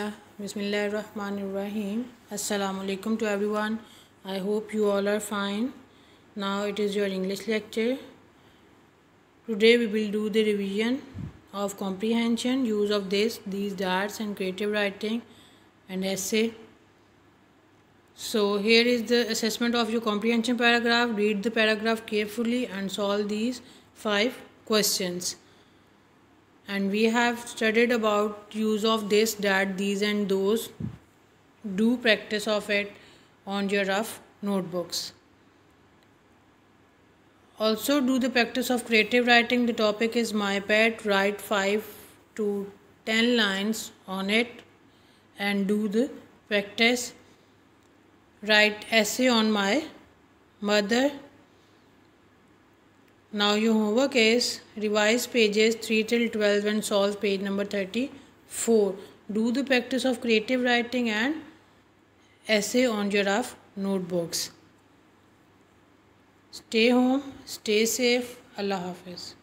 Bismillah, Bismillah Rahman Rahim. Assalamu alaikum to everyone. I hope you all are fine. Now it is your English lecture. Today we will do the revision of comprehension, use of this, these darts and creative writing and essay. So here is the assessment of your comprehension paragraph. Read the paragraph carefully and solve these five questions and we have studied about use of this that these and those do practice of it on your rough notebooks also do the practice of creative writing the topic is my pet write 5 to 10 lines on it and do the practice write essay on my mother Now your homework is revise pages 3 till 12 and solve page number 34. Do the practice of creative writing and essay on your rough notebooks. Stay home, stay safe. Allah Hafiz.